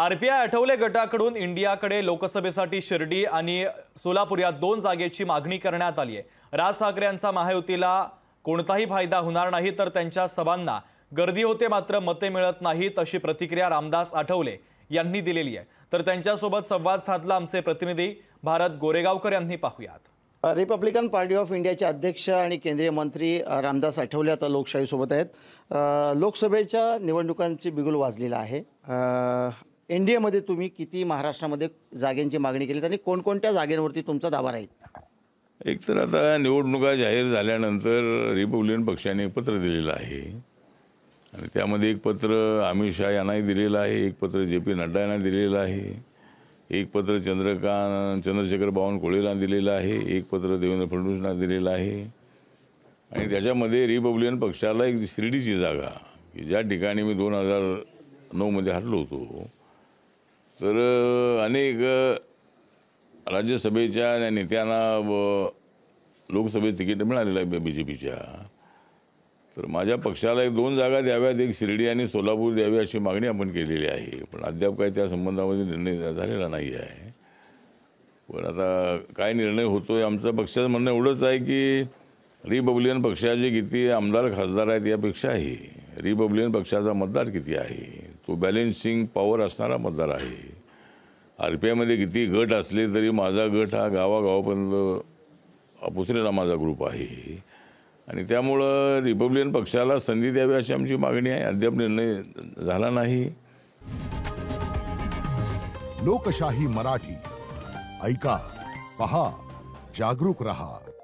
RPI Athawale गटाकडून इंडियाकडे लोकसभेसाठी शिर्डी आणि सोलापूर या दोन जागेची मागणी करण्यात आली आहे राज ठाकरे यांचा महायुतीला कोणताही फायदा होणार नाही तर त्यांच्या सभांना गर्दी होते मात्र मते मिळत नाहीत अशी प्रतिक्रिया रामदास आठवले यांनी दिलेली आहे तर त्यांच्यासोबत संवाद साधला आमचे प्रतिनिधी भारत गोरेगावकर यांनी पाहूयात रिपब्लिकन पार्टी ऑफ इंडियाचे अध्यक्ष आणि केंद्रीय मंत्री रामदास आठवले आता लोकशाहीसोबत आहेत लोकसभेच्या निवडणुकांची बिगुल वाजलेला आहे एन डी एमध्ये तुम्ही किती महाराष्ट्रामध्ये जागेंची मागणी केली आणि कोणकोणत्या जागेंवरती तुमचा दावा राहील एकतर आता निवडणुका जाहीर झाल्यानंतर रिपब्लिकन पक्षाने एक पत्र दिलेलं आहे आणि त्यामध्ये एक पत्र अमित शहा यांनाही दिलेलं आहे एक पत्र जे पी नड्डा यांना दिलेलं आहे एक पत्र चंद्रकांत चंद्रशेखर बावनकुळेला दिलेलं आहे एक पत्र देवेंद्र फडणवीसना दिलेलं आहे आणि त्याच्यामध्ये रिपब्लिकन पक्षाला एक शिर्डीची जागा की ज्या ठिकाणी मी दोन हजार नऊमध्ये हरलो होतो तर अनेक राज्यसभेच्या आणि नेत्यांना लोकसभेत तिकीट मिळालेलं आहे बी जे पीच्या तर माझ्या पक्षाला एक दोन जागा द्याव्यात एक शिर्डी आणि सोलापूर द्यावी अशी मागणी आपण केलेली आहे पण अद्याप काही त्या संबंधामध्ये निर्णय झालेला नाही आहे पण आता काय निर्णय होतो आहे आमचं पक्षाचं म्हणणं एवढंच आहे की रिपब्लिकन पक्षाचे किती आमदार खासदार आहेत यापेक्षाही रिपब्लिकन पक्षाचा मतदार किती आहे तो बॅलेन्सिंग पॉवर असणारा मतदार आहे आर पी आयमध्ये किती गट असले तरी माझा गट हा गावागावापर्यंत पुसलेला माझा ग्रुप आहे आणि त्यामुळं रिपब्लिकन पक्षाला संधी द्यावी अशी आमची मागणी आहे अद्याप निर्णय झाला नाही लोकशाही मराठी ऐका पहा जागरूक रहा